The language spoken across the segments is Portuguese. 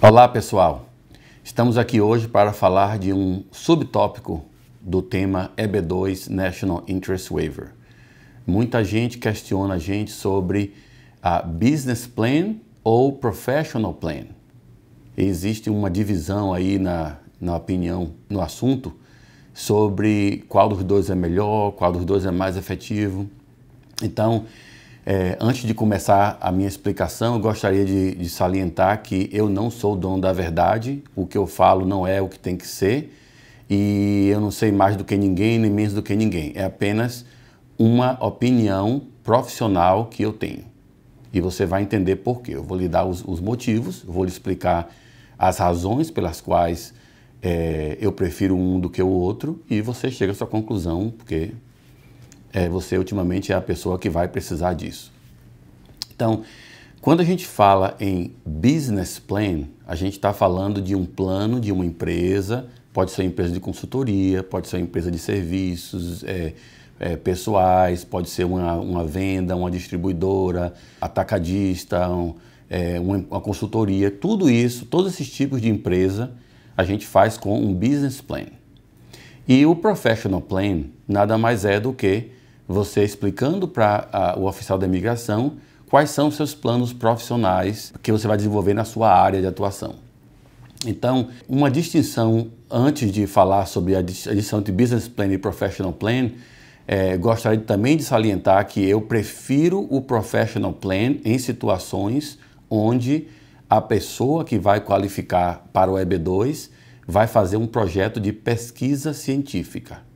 Olá pessoal, estamos aqui hoje para falar de um subtópico do tema EB2 National Interest Waiver. Muita gente questiona a gente sobre a business plan ou professional plan. Existe uma divisão aí na, na opinião no assunto sobre qual dos dois é melhor, qual dos dois é mais efetivo. Então, é, antes de começar a minha explicação, eu gostaria de, de, salientar que eu não sou o dono da verdade, o que eu falo não é o que tem que ser, e eu não sei mais do que ninguém, nem menos do que ninguém. É apenas uma opinião profissional que eu tenho. E você vai entender por quê. Eu vou lhe dar os, os motivos, vou lhe explicar as razões pelas quais é, eu prefiro um do que o outro, e você chega à sua conclusão, porque é, você ultimamente é a pessoa que vai precisar disso. Então, quando a gente fala em business plan, a gente está falando de um plano de uma empresa, pode ser empresa de consultoria, pode ser empresa de serviços é, é, pessoais, pode ser uma, uma, venda, uma distribuidora, atacadista, um, é, uma, uma consultoria, tudo isso, todos esses tipos de empresa, a gente faz com um business plan. E o professional plan nada mais é do que você explicando para o oficial da imigração quais são os seus planos profissionais que você vai desenvolver na sua área de atuação. Então, uma distinção antes de falar sobre a distinção de Business Plan e Professional Plan, é, gostaria também de salientar que eu prefiro o Professional Plan em situações onde a pessoa que vai qualificar para o EB2 vai fazer um projeto de pesquisa científica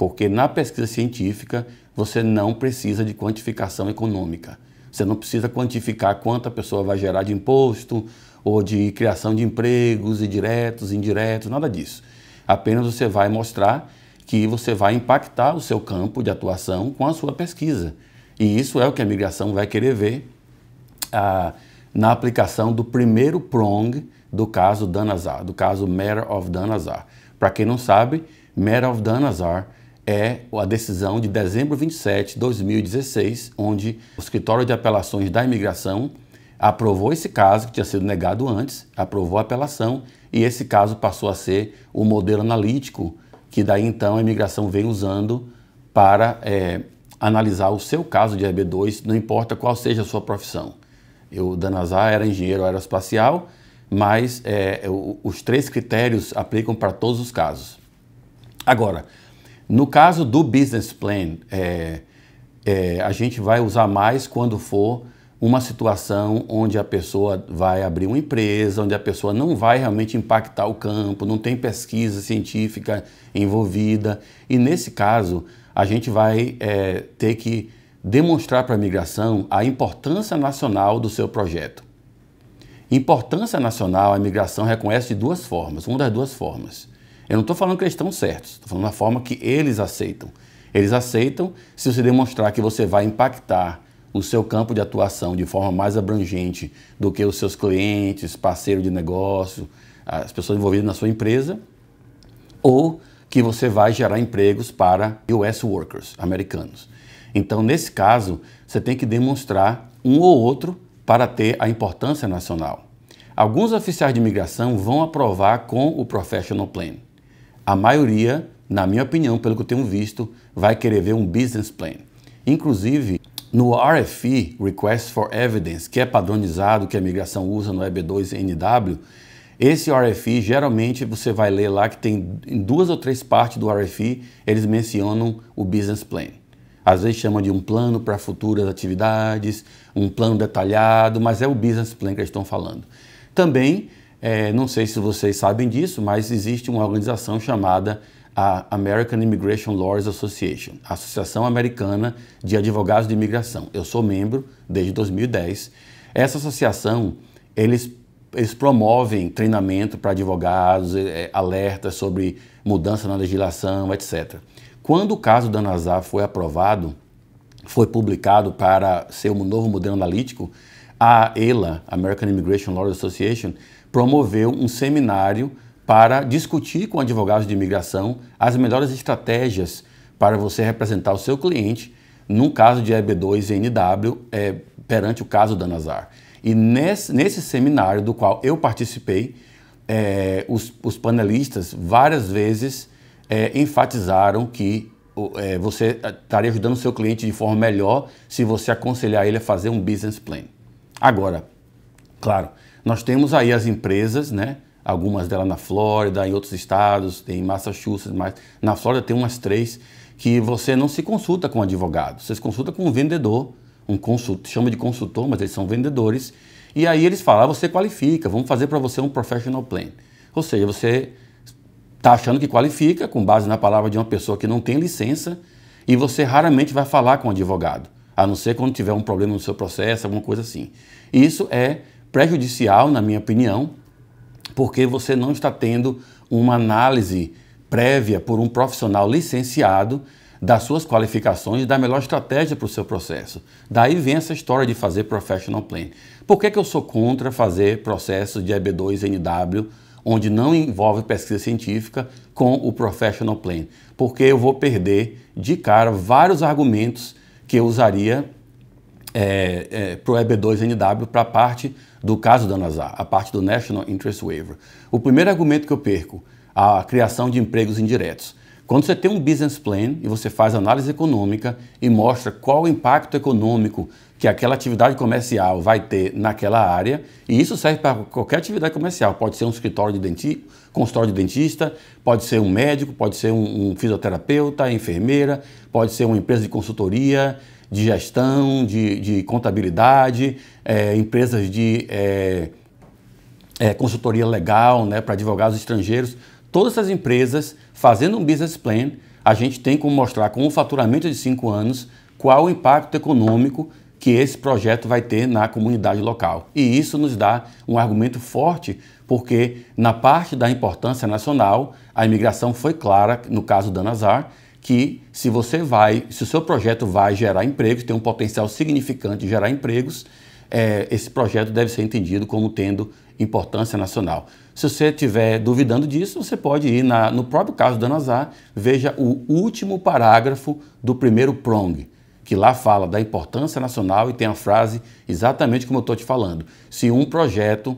porque na pesquisa científica você não precisa de quantificação econômica. Você não precisa quantificar quanto a pessoa vai gerar de imposto ou de criação de empregos, e diretos, indiretos, nada disso. Apenas você vai mostrar que você vai impactar o seu campo de atuação com a sua pesquisa. E isso é o que a migração vai querer ver ah, na aplicação do primeiro prong do caso Danazar, do caso Matter of Danazar. Para quem não sabe, Matter of Danazar é a decisão de dezembro 27 de 2016, onde o Escritório de Apelações da Imigração aprovou esse caso, que tinha sido negado antes, aprovou a apelação, e esse caso passou a ser o modelo analítico que daí então a imigração vem usando para é, analisar o seu caso de EB2, não importa qual seja a sua profissão. Eu, Danazar, era engenheiro aeroespacial, mas é, eu, os três critérios aplicam para todos os casos. Agora, no caso do business plan, é, é, a gente vai usar mais quando for uma situação onde a pessoa vai abrir uma empresa, onde a pessoa não vai realmente impactar o campo, não tem pesquisa científica envolvida. E nesse caso, a gente vai é, ter que demonstrar para a migração a importância nacional do seu projeto. Importância nacional, a migração reconhece de duas formas, uma das duas formas. Eu não estou falando que eles estão certos, estou falando da forma que eles aceitam. Eles aceitam se você demonstrar que você vai impactar o seu campo de atuação de forma mais abrangente do que os seus clientes, parceiro de negócio, as pessoas envolvidas na sua empresa, ou que você vai gerar empregos para US workers americanos. Então, nesse caso, você tem que demonstrar um ou outro para ter a importância nacional. Alguns oficiais de imigração vão aprovar com o Professional Plan a maioria, na minha opinião, pelo que eu tenho visto, vai querer ver um business plan. Inclusive, no RFE Request for Evidence, que é padronizado, que a migração usa no EB2NW, esse RFE geralmente você vai ler lá que tem em duas ou três partes do RFE eles mencionam o business plan. Às vezes chama de um plano para futuras atividades, um plano detalhado, mas é o business plan que eles estão falando. Também é, não sei se vocês sabem disso, mas existe uma organização chamada a American Immigration Lawyers Association, Associação Americana de Advogados de Imigração. Eu sou membro desde 2010. Essa associação, eles, eles promovem treinamento para advogados, é, é alertas sobre mudança na legislação, etc. Quando o caso da Nazar foi aprovado, foi publicado para ser um novo modelo analítico, a ELA, American Immigration Lawyers Association, promoveu um seminário para discutir com advogados de imigração as melhores estratégias para você representar o seu cliente num caso de EB2-NW é, eh, perante o caso da Nazar. E nesse, nesse, seminário do qual eu participei, é, os, os, panelistas várias vezes é, enfatizaram que você estaria ajudando o seu cliente de forma melhor se você aconselhar ele a fazer um business plan. Agora, claro, nós temos aí as empresas, né? Algumas delas na Flórida, em outros estados, tem em Massachusetts, mas na Flórida tem umas três que você não se consulta com advogado, você se consulta com um vendedor, um consultor, chama de consultor, mas eles são vendedores. E aí eles falam, ah, você qualifica, vamos fazer para você um professional plan. Ou seja, você está achando que qualifica com base na palavra de uma pessoa que não tem licença e você raramente vai falar com advogado, a não ser quando tiver um problema no seu processo, alguma coisa assim. Isso é prejudicial, na minha opinião, porque você não está tendo uma análise prévia por um profissional licenciado das suas qualificações, e da melhor estratégia para o seu processo. Daí vem essa história de fazer professional plan. Por que, que eu sou contra fazer processos de EB2NW onde não envolve pesquisa científica com o professional plan? Porque eu vou perder de cara vários argumentos que eu usaria é, é, para o EB2NW, para a parte do caso da Nazar, a parte do National Interest Waiver. O primeiro argumento que eu perco, a criação de empregos indiretos. Quando você tem um business plan e você faz análise econômica e mostra qual o impacto econômico que aquela atividade comercial vai ter naquela área, e isso serve para qualquer atividade comercial, pode ser um escritório de dentista, consultório de dentista, pode ser um médico, pode ser um, um fisioterapeuta, enfermeira, pode ser uma empresa de consultoria, de gestão, de, de contabilidade, é, empresas de é, é, consultoria legal né, para advogados estrangeiros. Todas essas empresas, fazendo um business plan, a gente tem como mostrar com um faturamento de cinco anos qual o impacto econômico que esse projeto vai ter na comunidade local. E isso nos dá um argumento forte, porque na parte da importância nacional, a imigração foi clara, no caso da Nazar, que se você vai, se o seu projeto vai gerar empregos, tem um potencial significante de gerar empregos, é, esse projeto deve ser entendido como tendo importância nacional. Se você estiver duvidando disso, você pode ir na, no próprio caso da Nazar, veja o último parágrafo do primeiro prong, que lá fala da importância nacional e tem a frase exatamente como eu estou te falando. Se um projeto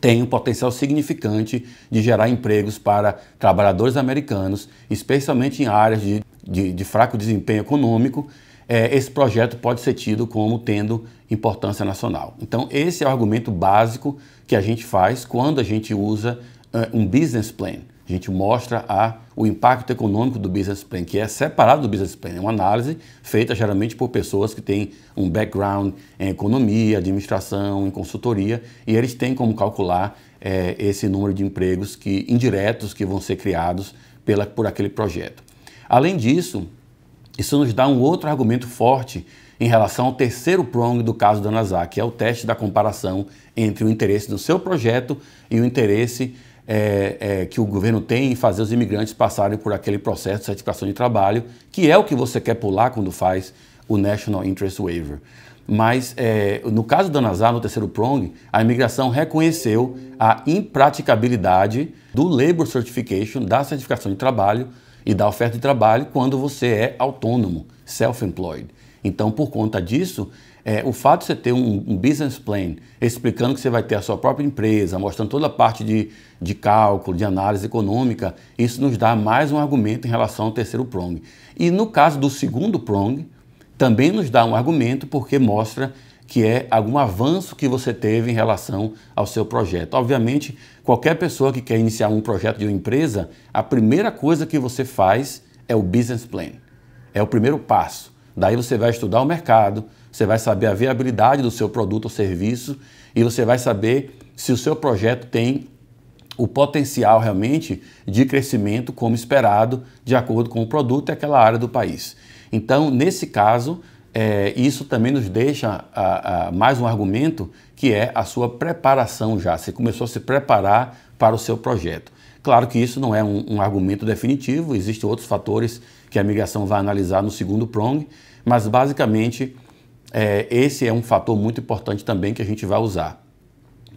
tem um potencial significante de gerar empregos para trabalhadores americanos, especialmente em áreas de, de, de fraco desempenho econômico. É, esse projeto pode ser tido como tendo importância nacional. Então, esse é o argumento básico que a gente faz quando a gente usa uh, um business plan. A gente mostra a, o impacto econômico do business plan, que é separado do business plan. É uma análise feita geralmente por pessoas que têm um background em economia, administração, em consultoria, e eles têm como calcular é, esse número de empregos que indiretos que vão ser criados pela, por aquele projeto. Além disso, isso nos dá um outro argumento forte em relação ao terceiro prong do caso da NASA, que é o teste da comparação entre o interesse do seu projeto e o interesse é, é, que o governo tem em fazer os imigrantes passarem por aquele processo de certificação de trabalho, que é o que você quer pular quando faz o National Interest Waiver. Mas, é, no caso do Nazar no terceiro prong, a imigração reconheceu a impraticabilidade do Labor Certification, da certificação de trabalho e da oferta de trabalho quando você é autônomo, self-employed. Então, por conta disso, é, o fato de você ter um, um, business plan explicando que você vai ter a sua própria empresa, mostrando toda a parte de, de cálculo, de análise econômica, isso nos dá mais um argumento em relação ao terceiro prong. E no caso do segundo prong, também nos dá um argumento porque mostra que é algum avanço que você teve em relação ao seu projeto. Obviamente, qualquer pessoa que quer iniciar um projeto de uma empresa, a primeira coisa que você faz é o business plan. É o primeiro passo. Daí você vai estudar o mercado, você vai saber a viabilidade do seu produto ou serviço e você vai saber se o seu projeto tem o potencial realmente de crescimento como esperado, de acordo com o produto e aquela área do país. Então, nesse caso, é, isso também nos deixa a, a, mais um argumento que é a sua preparação já. Você começou a se preparar para o seu projeto. Claro que isso não é um, um argumento definitivo, existem outros fatores que a migração vai analisar no segundo prong, mas basicamente é, esse é um fator muito importante também que a gente vai usar.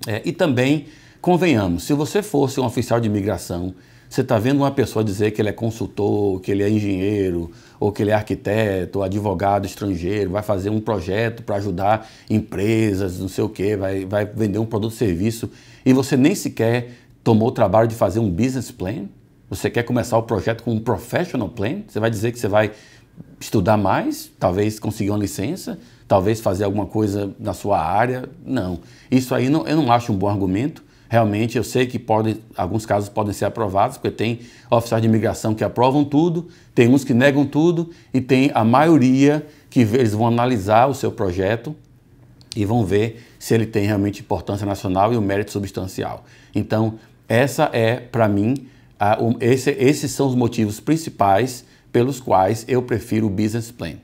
É, e também, convenhamos, se você fosse um oficial de imigração, você está vendo uma pessoa dizer que ele é consultor, que ele é engenheiro, ou que ele é arquiteto, advogado estrangeiro, vai fazer um projeto para ajudar empresas, não sei o quê, vai, vai vender um produto ou serviço, e você nem sequer tomou o trabalho de fazer um business plan? Você quer começar o projeto com um professional plan? Você vai dizer que você vai estudar mais, talvez conseguir uma licença, talvez fazer alguma coisa na sua área. Não. Isso aí não, eu não acho um bom argumento. Realmente, eu sei que podem, alguns casos podem ser aprovados, porque tem oficiais de imigração que aprovam tudo, tem uns que negam tudo, e tem a maioria que eles vão analisar o seu projeto e vão ver se ele tem realmente importância nacional e o um mérito substancial. Então, essa é, para mim, a, um, esse, esses são os motivos principais pelos quais eu prefiro o business plan.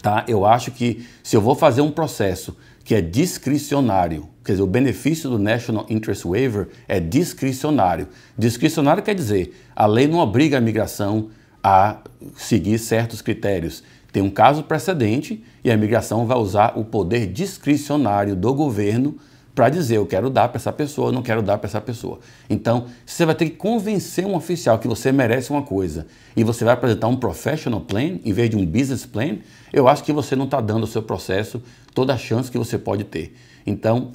Tá? Eu acho que se eu vou fazer um processo que é discricionário, quer dizer, o benefício do National Interest Waiver é discricionário. Discricionário quer dizer, a lei não obriga a migração a seguir certos critérios. Tem um caso precedente e a migração vai usar o poder discricionário do governo para dizer eu quero dar para essa pessoa, não quero dar para essa pessoa. Então, você vai ter que convencer um oficial que você merece uma coisa e você vai apresentar um professional plan em vez de um business plan, eu acho que você não está dando ao seu processo toda a chance que você pode ter. Então,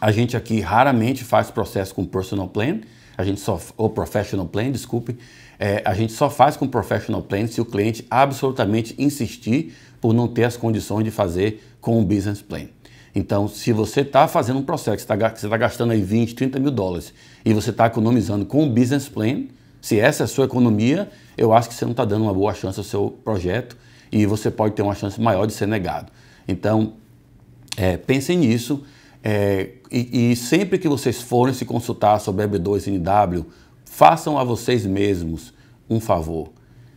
a gente aqui raramente faz processo com personal plan, a gente só ou professional plan, desculpe, é, a gente só faz com professional plan se o cliente absolutamente insistir por não ter as condições de fazer com o business plan. Então, se você está fazendo um processo, você está tá gastando aí 20, 30 mil dólares e você está economizando com o business plan, se essa é a sua economia, eu acho que você não está dando uma boa chance ao seu projeto e você pode ter uma chance maior de ser negado. Então, é, pensem nisso é, e, e, sempre que vocês forem se consultar sobre EB2NW, façam a vocês mesmos um favor.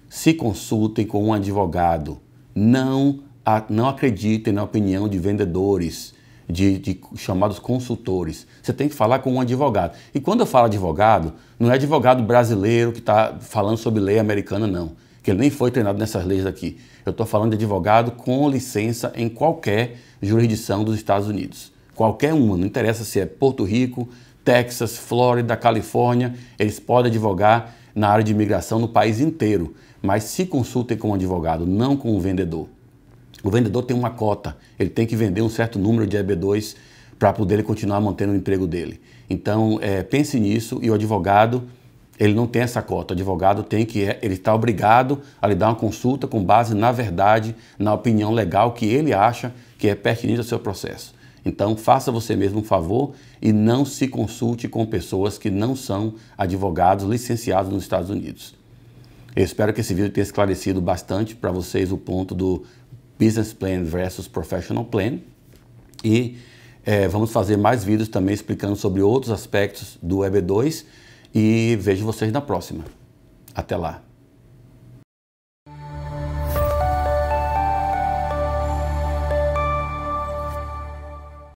Se consultem com um advogado. Não a, não acreditem na opinião de vendedores, de, de, chamados consultores. Você tem que falar com um advogado. E quando eu falo advogado, não é advogado brasileiro que está falando sobre lei americana, não. Que ele nem foi treinado nessas leis aqui. Eu estou falando de advogado com licença em qualquer jurisdição dos Estados Unidos. Qualquer uma, não interessa se é Porto Rico, Texas, Flórida, Califórnia, eles podem advogar na área de imigração no país inteiro, mas se consultem com um advogado, não com um vendedor. O vendedor tem uma cota, ele tem que vender um certo número de EB2 para poder continuar mantendo o emprego dele. Então, é, pense nisso e o advogado, ele não tem essa cota. O advogado tem que, é, ele está obrigado a lhe dar uma consulta com base na verdade, na opinião legal que ele acha que é pertinente ao seu processo. Então, faça você mesmo um favor e não se consulte com pessoas que não são advogados licenciados nos Estados Unidos. Eu espero que esse vídeo tenha esclarecido bastante para vocês o ponto do Business Plan versus Professional Plan. E é, vamos fazer mais vídeos também explicando sobre outros aspectos do EB2 e vejo vocês na próxima. Até lá!